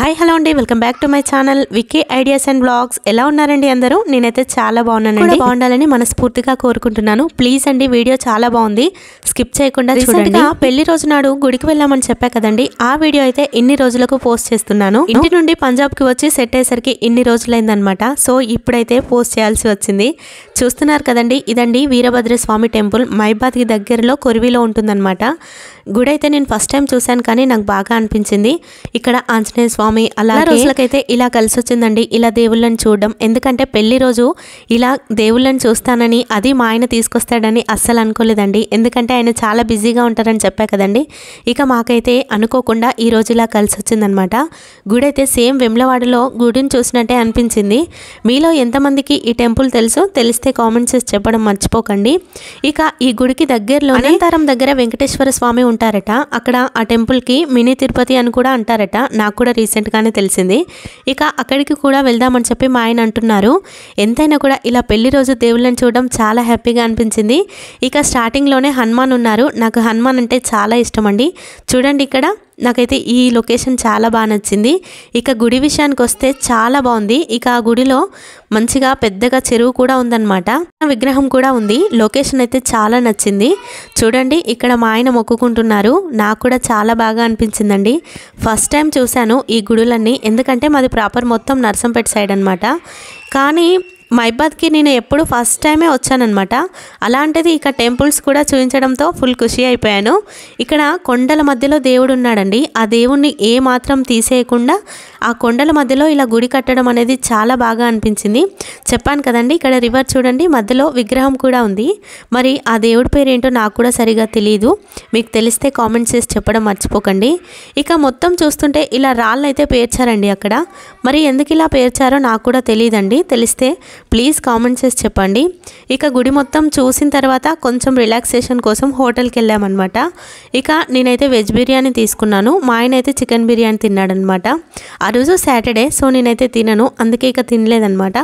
hi hello అండి welcome back to my channel VK ideas and blogs ఎలా ఉన్నారండి అందరూ నేనైతే చాలా బాగున్నానండి బాగుండాలని మనస్ఫూర్తిగా కోరుకుంటున్నాను ప్లీజ్ అండి వీడియో చాలా బాగుంది స్కిప్ చేయకుండా చూడండి పెళ్లి రోజు నాడు గుడికి వెళ్ళామని చెప్పా కదండి ఆ వీడియో అయితే ఇన్ని రోజులకు పోస్ట్ చేస్తున్నాను ఇంటి నుండి పంజాబ్ కి వచ్చి సెట్ అయ్యేసరికి ఇన్ని రోజులైందనమాట సో ఇప్పుడైతే పోస్ట్ చేయాల్సి వచ్చింది చూస్తున్నారు కదండి ఇదండి వీరభద్ర స్వామి టెంపుల్ మైబాద్కి దగ్గరలో కొరివిలో ఉంటుందన్నమాట గుడి అయితే నేను ఫస్ట్ టైం చూశాను కానీ నాకు బాగా అనిపించింది ఇక్కడ ఆంజనేయ స్వామి స్వామి అలా రోజులకైతే ఇలా కలిసి వచ్చిందండి ఇలా దేవుళ్ళని చూడడం ఎందుకంటే పెళ్లి రోజు ఇలా దేవుళ్ళని చూస్తానని అది మా ఆయన తీసుకొస్తాడని అస్సలు అనుకోలేదండి ఎందుకంటే ఆయన చాలా బిజీగా ఉంటారని చెప్పా కదండి ఇక మాకైతే అనుకోకుండా ఈ రోజు ఇలా కలిసి వచ్చిందనమాట గుడి అయితే సేమ్ వెమ్లవాడలో గుడిని చూసినట్టే అనిపించింది మీలో ఎంతమందికి ఈ టెంపుల్ తెలుసు తెలిస్తే కామెంట్స్ చెప్పడం మర్చిపోకండి ఇక ఈ గుడికి దగ్గరలో అనంతరం దగ్గర వెంకటేశ్వర స్వామి ఉంటారట అక్కడ ఆ టెంపుల్కి మినీ తిరుపతి అని కూడా అంటారట నాకు కూడా రీసెంట్ రీసెంట్గానే తెలిసింది ఇక అక్కడికి కూడా వెళ్దామని చెప్పి మా ఆయన అంటున్నారు ఎంతైనా కూడా ఇలా పెళ్లి రోజు దేవుళ్ళని చూడడం చాలా హ్యాపీగా అనిపించింది ఇక స్టార్టింగ్లోనే హనుమాన్ ఉన్నారు నాకు హనుమాన్ అంటే చాలా ఇష్టం అండి చూడండి ఇక్కడ నాకైతే ఈ లొకేషన్ చాలా బాగా నచ్చింది ఇక గుడి విషయానికి వస్తే చాలా బాగుంది ఇక ఆ గుడిలో మంచిగా పెద్దగా చెరువు కూడా ఉందన్నమాట విగ్రహం కూడా ఉంది లొకేషన్ అయితే చాలా నచ్చింది చూడండి ఇక్కడ మా ఆయన మొక్కుకుంటున్నారు నాకు కూడా చాలా బాగా అనిపించిందండి ఫస్ట్ టైం చూశాను ఈ గుడులన్నీ ఎందుకంటే మాది ప్రాపర్ మొత్తం నర్సంపేట సైడ్ అనమాట కానీ మైబాద్కి నేను ఎప్పుడు ఫస్ట్ టైమే వచ్చానమాట అలాంటిది ఇక టెంపుల్స్ కూడా చూపించడంతో ఫుల్ ఖుషి అయిపోయాను ఇక్కడ కొండల మధ్యలో దేవుడు ఉన్నాడండి ఆ దేవుణ్ణి ఏ మాత్రం తీసేయకుండా ఆ కొండల మధ్యలో ఇలా గుడి కట్టడం అనేది చాలా బాగా అనిపించింది చెప్పాను కదండి ఇక్కడ రివర్ చూడండి మధ్యలో విగ్రహం కూడా ఉంది మరి ఆ దేవుడి పేరేంటో నాకు కూడా సరిగా తెలియదు మీకు తెలిస్తే కామెంట్స్ చేసి చెప్పడం మర్చిపోకండి ఇక మొత్తం చూస్తుంటే ఇలా అయితే పేర్చారండి అక్కడ మరి ఎందుకు ఇలా పేర్చారో నాకు కూడా తెలియదండి తెలిస్తే ప్లీజ్ కామెంట్ చేసి చెప్పండి ఇక గుడి మొత్తం చూసిన తర్వాత కొంచెం రిలాక్సేషన్ కోసం హోటల్కి వెళ్ళామన్నమాట ఇక నేనైతే వెజ్ బిర్యానీ తీసుకున్నాను మా ఆయన అయితే చికెన్ బిర్యానీ తిన్నాడనమాట ఆ రోజు సాటర్డే సో నేనైతే తినను అందుకే ఇక తినలేదనమాట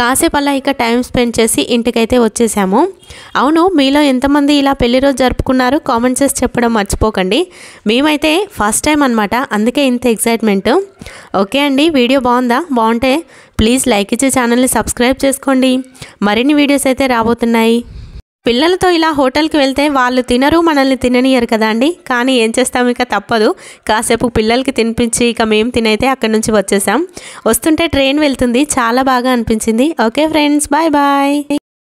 కాసేపు అలా ఇక టైం స్పెండ్ చేసి ఇంటికైతే వచ్చేసాము అవును మీలో ఎంతమంది ఇలా పెళ్లి రోజు జరుపుకున్నారు కామెంట్ చేసి చెప్పడం మర్చిపోకండి మేమైతే ఫస్ట్ టైం అనమాట అందుకే ఇంత ఎక్సైట్మెంట్ ఓకే అండి వీడియో బాగుందా బాగుంటే ప్లీజ్ లైక్ ఇచ్చే ఛానల్ని సబ్స్క్రైబ్ చేసుకోండి మరిన్ని వీడియోస్ అయితే రాబోతున్నాయి పిల్లలతో ఇలా హోటల్కి వెళ్తే వాళ్ళు తినరు మనల్ని తిననియరు కదా అండి కానీ ఏం చేస్తాం ఇక తప్పదు కాసేపు పిల్లలకి తినిపించి ఇక మేము తినైతే అక్కడి నుంచి వచ్చేసాం వస్తుంటే ట్రైన్ వెళ్తుంది చాలా బాగా అనిపించింది ఓకే ఫ్రెండ్స్ బాయ్ బాయ్